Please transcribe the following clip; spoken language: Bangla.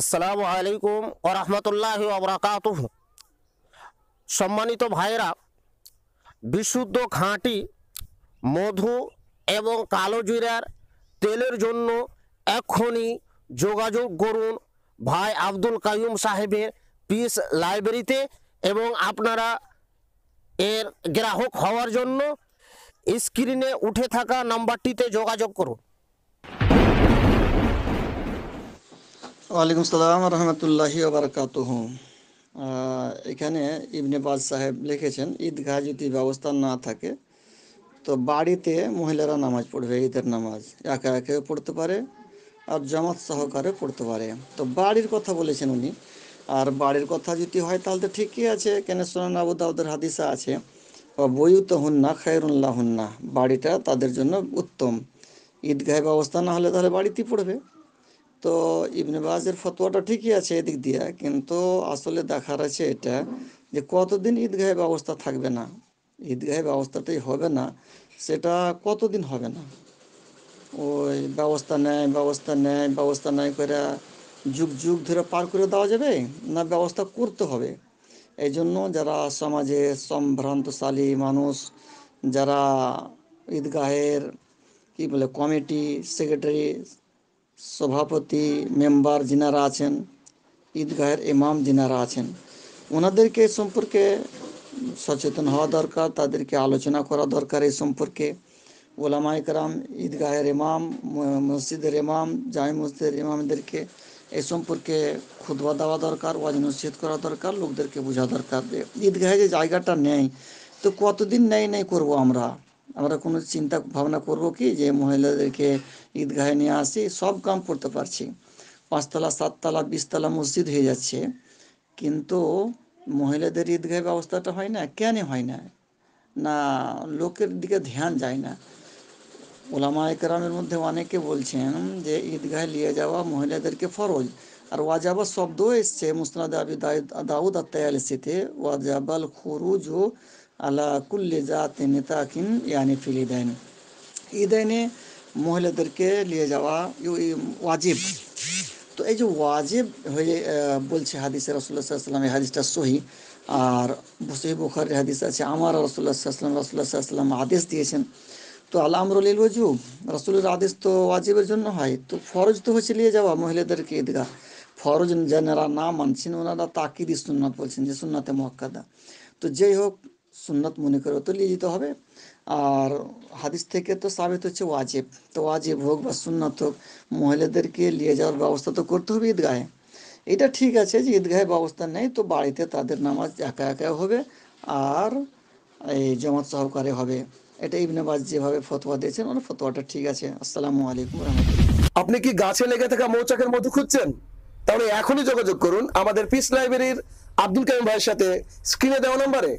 আসসালামু আলাইকুম ওরহমতুল্লাহ আবরাকাত সম্মানিত ভাইরা বিশুদ্ধ ঘাঁটি মধু এবং কালো জিরার তেলের জন্য এক্ষুনি যোগাযোগ করুন ভাই আব্দুল কাইম সাহেবের পিস লাইব্রেরিতে এবং আপনারা এর গ্রাহক হওয়ার জন্য স্ক্রিনে উঠে থাকা নাম্বারটিতে যোগাযোগ করুন ওয়ালাইকুম সালাম রহমতুল্লাহি ওবরকাত এখানে ইবনে বাজ সাহেব লিখেছেন ঈদগাহ যদি ব্যবস্থা না থাকে তো বাড়িতে মহিলারা নামাজ পড়বে ঈদের নামাজ একা একাও পড়তে পারে আর জামাত সহকারে পড়তে পারে তো বাড়ির কথা বলেছেন উনি আর বাড়ির কথা যদি হয় তাহলে তো ঠিকই আছে কেন সোনান আবু দাউদের হাদিসা আছে তো বইউত হুন্না খায়রুল্লাহ না বাড়িটা তাদের জন্য উত্তম ঈদগাহে ব্যবস্থা না হলে তাহলে বাড়িতেই পড়বে তো ইবনে বাজের ফতোয়াটা ঠিকই আছে এদিক দিয়ে কিন্তু আসলে দেখার আছে এটা যে কতদিন ঈদগাহের ব্যবস্থা থাকবে না ঈদগাহের ব্যবস্থাটাই হবে না সেটা কতদিন হবে না ওই ব্যবস্থা নেয় ব্যবস্থা নেয় ব্যবস্থা নেয় করে যুগ যুগ ধরে পার করে দেওয়া যাবে না ব্যবস্থা করতে হবে এই জন্য যারা সমাজে সম্ভ্রান্তশালী মানুষ যারা ঈদগাহের কি বলে কমিটি সেক্রেটারি সভাপতি মেম্বার দিনা আছেন ঈদগাহের ইমাম দিনা আছেন উনাদেরকে সম্পর্কে সচেতন হওয়ার দরকার তাদেরকে আলোচনা করা দরকার এই সম্পর্কে ওলামায়ে کرام ঈদগাহের ইমাম মসজিদ ইমাম জায়ে মসজিদ ইমামদেরকে এই সম্পর্কে খুববা দাওয়া দরকার ওয়াজ নসিহত করা দরকার লোকদেরকে বোঝানোর দরকার ঈদগাহে জায়গাটা নেই তো কতদিন নাই নাই করব আমরা আমরা কোনো চিন্তা ভাবনা করব কি যে মহিলাদেরকে ঈদগাহে নিয়ে আসি সব কাম করতে পারছি পাঁচতলা সাততলা বিশতলা মসজিদ হয়ে যাচ্ছে কিন্তু মহিলাদের ঈদগাহের ব্যবস্থাটা হয় না কেন হয় না না লোকের দিকে ধ্যান যায় না ওলামা একরামের মধ্যে অনেকে বলছেন যে ঈদগাহে নিয়ে যাওয়া মহিলাদেরকে ফরজ আর ওয়াজাবা শব্দ এসছে মুসনাদ আবি দাউদ আর তায়ালিসিতে ওয়াজাবাল খুরুজ আলা কুল্লি জাতি কিন ইয়ানি ফিল ইদাইন ইদাইনে মহিলাদেরকে নিয়ে যাওয়া ওয়াজিব তো এই যে ওয়াজিব হয়ে বলছে হাদিসে রসুল্লাহ সাল্লাম এই হাদিসটা সহি আর সহি বুখারের হাদিস আছে আমার রসুল্লাহ সাল্লাম রসুল্লাহ সাল্লাম আদেশ দিয়েছেন তো আল্লাহ আমরুল ওজু রসুলের আদেশ তো ওয়াজিবের জন্য হয় তো ফরজ তো হচ্ছে নিয়ে যাওয়া মহিলাদেরকে ঈদগাহ ফরজ যেনারা না মানছেন ওনারা তাকিদি সুন্নাত বলছেন যে সুন্নাতে মহাক্কাদা তো যাই হোক সুন্নত মনে করে নিয়ে যেতে হবে আর হাদিস থেকে তো সাবিত হচ্ছে ওয়াজেব তো ওয়াজেব হোক বা সুন্নত হোক মহিলাদেরকে নিয়ে যাওয়ার ব্যবস্থা তো করতে হবে ঈদগাহে এটা ঠিক আছে যে ঈদগাহে ব্যবস্থা নেই তো বাড়িতে তাদের নামাজ একা একা হবে আর এই জমাত সহকারে হবে এটা ইবনেবাজ যেভাবে ফতোয়া দিয়েছেন মানে ফতোয়াটা ঠিক আছে আসসালামু আলাইকুম আপনি কি গাছে লেগে থাকা মৌচাকের মধ্যে খুঁজছেন তাহলে এখনই যোগাযোগ করুন আমাদের পিস লাইব্রেরির আব্দুল কাইম ভাইয়ের সাথে স্ক্রিনে দেওয়া নম্বরে